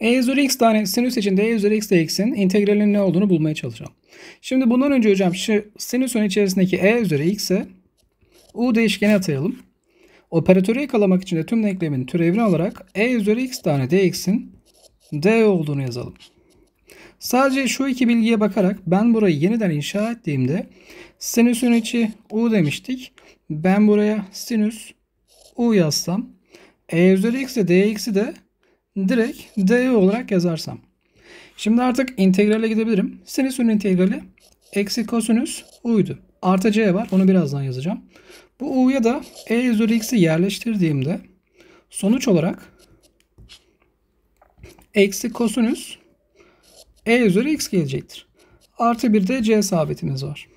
e üzeri x tane sinüs için de e üzeri x de x'in integralinin ne olduğunu bulmaya çalışalım. Şimdi bundan önce hocam şu sinüsün içerisindeki e üzeri x'e u değişkeni atayalım. Operatörü yakalamak için de tüm denklemin türevini alarak e üzeri x tane dx'in d olduğunu yazalım. Sadece şu iki bilgiye bakarak ben burayı yeniden inşa ettiğimde sinüsün içi u demiştik. Ben buraya sinüs u yazsam e üzeri x dx'i de direkt dy olarak yazarsam. Şimdi artık integrale gidebilirim. Sinüsün integrali eksi kosinüs u'ydu. Artı c var. Onu birazdan yazacağım. Bu u'ya da e üzeri x'i yerleştirdiğimde sonuç olarak eksi kosinüs e üzeri x gelecektir. Artı bir de c sabitimiz var.